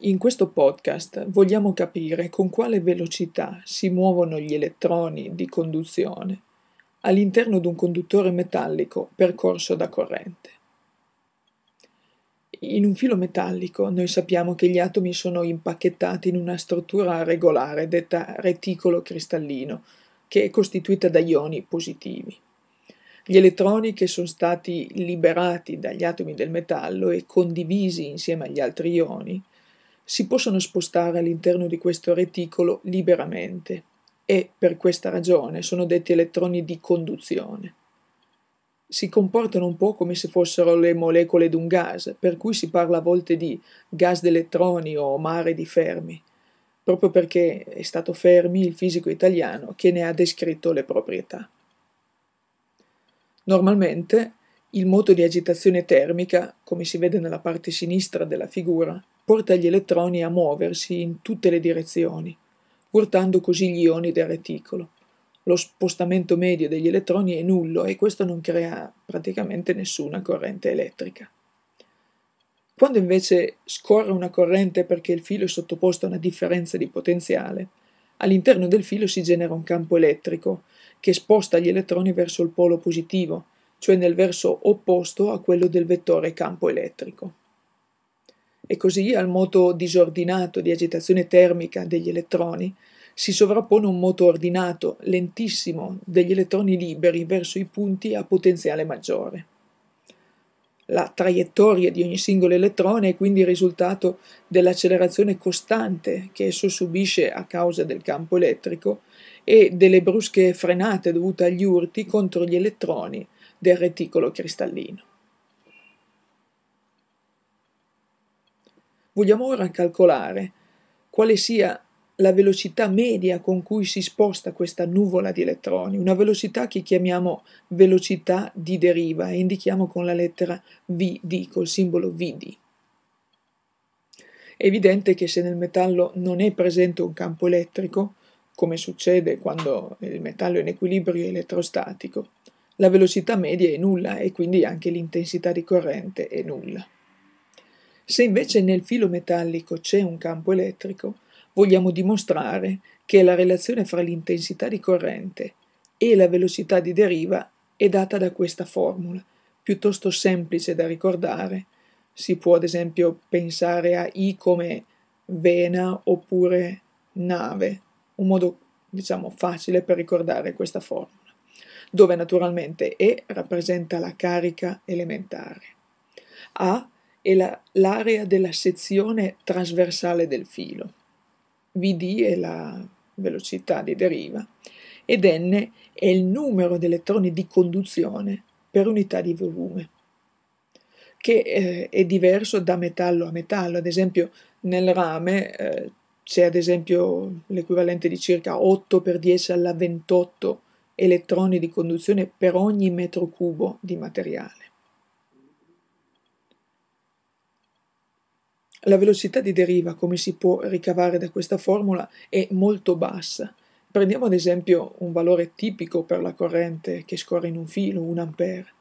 In questo podcast vogliamo capire con quale velocità si muovono gli elettroni di conduzione all'interno di un conduttore metallico percorso da corrente. In un filo metallico noi sappiamo che gli atomi sono impacchettati in una struttura regolare detta reticolo cristallino, che è costituita da ioni positivi. Gli elettroni che sono stati liberati dagli atomi del metallo e condivisi insieme agli altri ioni si possono spostare all'interno di questo reticolo liberamente e per questa ragione sono detti elettroni di conduzione. Si comportano un po' come se fossero le molecole di un gas, per cui si parla a volte di gas d'elettroni o mare di Fermi, proprio perché è stato Fermi, il fisico italiano, che ne ha descritto le proprietà. Normalmente il moto di agitazione termica, come si vede nella parte sinistra della figura, porta gli elettroni a muoversi in tutte le direzioni, urtando così gli ioni del reticolo. Lo spostamento medio degli elettroni è nullo e questo non crea praticamente nessuna corrente elettrica. Quando invece scorre una corrente perché il filo è sottoposto a una differenza di potenziale, all'interno del filo si genera un campo elettrico che sposta gli elettroni verso il polo positivo cioè nel verso opposto a quello del vettore campo elettrico. E così al moto disordinato di agitazione termica degli elettroni si sovrappone un moto ordinato, lentissimo, degli elettroni liberi verso i punti a potenziale maggiore. La traiettoria di ogni singolo elettrone è quindi il risultato dell'accelerazione costante che esso subisce a causa del campo elettrico e delle brusche frenate dovute agli urti contro gli elettroni del reticolo cristallino. Vogliamo ora calcolare quale sia la velocità media con cui si sposta questa nuvola di elettroni, una velocità che chiamiamo velocità di deriva e indichiamo con la lettera VD, col simbolo VD. È evidente che se nel metallo non è presente un campo elettrico, come succede quando il metallo è in equilibrio elettrostatico, la velocità media è nulla e quindi anche l'intensità ricorrente è nulla. Se invece nel filo metallico c'è un campo elettrico, vogliamo dimostrare che la relazione fra l'intensità di corrente e la velocità di deriva è data da questa formula, piuttosto semplice da ricordare. Si può ad esempio pensare a I come vena oppure nave, un modo diciamo facile per ricordare questa formula dove naturalmente E rappresenta la carica elementare. A è la, l'area della sezione trasversale del filo. Vd è la velocità di deriva ed N è il numero di elettroni di conduzione per unità di volume, che eh, è diverso da metallo a metallo. Ad esempio nel rame eh, c'è ad esempio l'equivalente di circa 8 per 10 alla 28 elettroni di conduzione per ogni metro cubo di materiale. La velocità di deriva, come si può ricavare da questa formula, è molto bassa. Prendiamo ad esempio un valore tipico per la corrente che scorre in un filo, un ampere,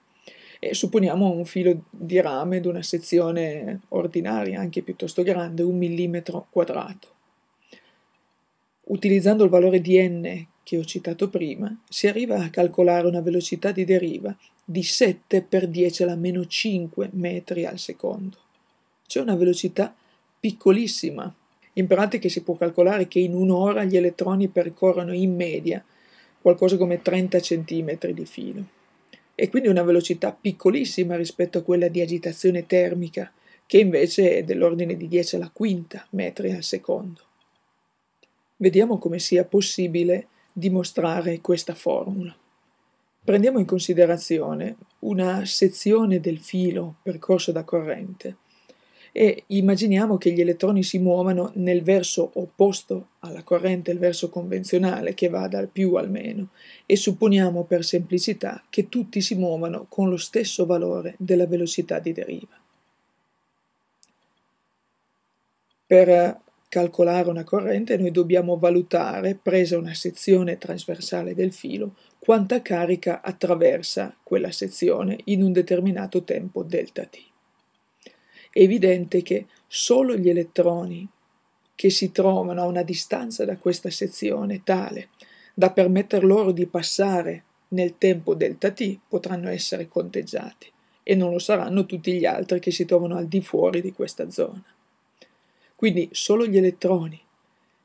e supponiamo un filo di rame di una sezione ordinaria, anche piuttosto grande, un millimetro quadrato. Utilizzando il valore di n che ho citato prima, si arriva a calcolare una velocità di deriva di 7 per 10 alla meno 5 metri al secondo. C'è una velocità piccolissima. In pratica si può calcolare che in un'ora gli elettroni percorrono in media qualcosa come 30 cm di filo. E quindi una velocità piccolissima rispetto a quella di agitazione termica, che invece è dell'ordine di 10 alla quinta metri al secondo. Vediamo come sia possibile dimostrare questa formula. Prendiamo in considerazione una sezione del filo percorso da corrente e immaginiamo che gli elettroni si muovano nel verso opposto alla corrente, il verso convenzionale che va dal più al meno, e supponiamo per semplicità che tutti si muovano con lo stesso valore della velocità di deriva. Per calcolare una corrente noi dobbiamo valutare, presa una sezione trasversale del filo, quanta carica attraversa quella sezione in un determinato tempo delta t. È evidente che solo gli elettroni che si trovano a una distanza da questa sezione tale da permetter loro di passare nel tempo delta t potranno essere conteggiati e non lo saranno tutti gli altri che si trovano al di fuori di questa zona. Quindi solo gli elettroni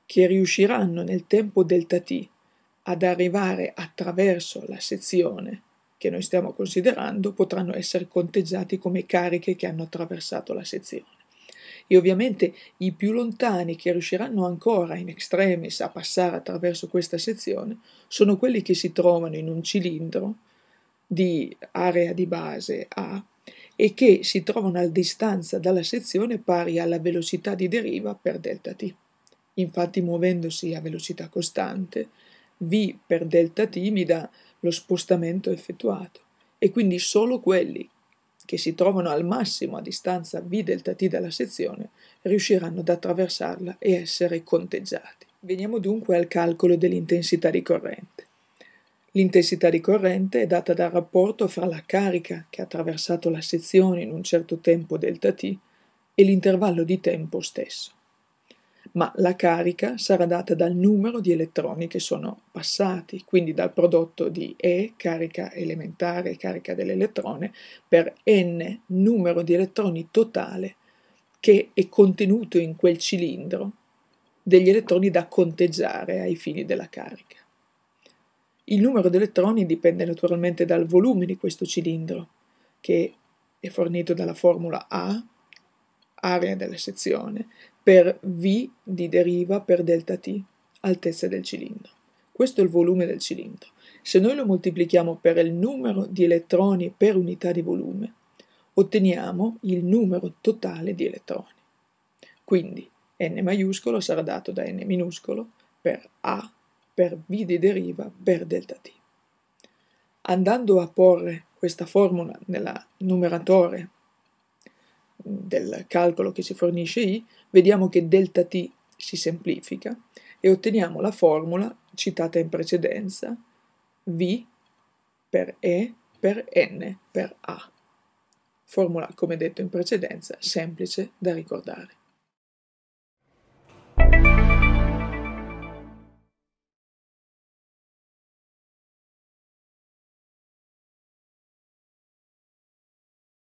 che riusciranno nel tempo delta t ad arrivare attraverso la sezione che noi stiamo considerando potranno essere conteggiati come cariche che hanno attraversato la sezione. E ovviamente i più lontani che riusciranno ancora in extremis a passare attraverso questa sezione sono quelli che si trovano in un cilindro di area di base A e che si trovano a distanza dalla sezione pari alla velocità di deriva per delta t. Infatti muovendosi a velocità costante, v per delta t mi dà lo spostamento effettuato e quindi solo quelli che si trovano al massimo a distanza v delta t dalla sezione riusciranno ad attraversarla e essere conteggiati. Veniamo dunque al calcolo dell'intensità di corrente. L'intensità di corrente è data dal rapporto fra la carica che ha attraversato la sezione in un certo tempo delta T e l'intervallo di tempo stesso. Ma la carica sarà data dal numero di elettroni che sono passati, quindi dal prodotto di E, carica elementare carica dell'elettrone, per n numero di elettroni totale che è contenuto in quel cilindro degli elettroni da conteggiare ai fini della carica. Il numero di elettroni dipende naturalmente dal volume di questo cilindro, che è fornito dalla formula A, area della sezione, per V di deriva per delta T, altezza del cilindro. Questo è il volume del cilindro. Se noi lo moltiplichiamo per il numero di elettroni per unità di volume, otteniamo il numero totale di elettroni. Quindi n maiuscolo sarà dato da n minuscolo per A per V di deriva per delta t. Andando a porre questa formula nel numeratore del calcolo che ci fornisce i, vediamo che delta t si semplifica e otteniamo la formula citata in precedenza V per E per N per A. Formula, come detto in precedenza, semplice da ricordare.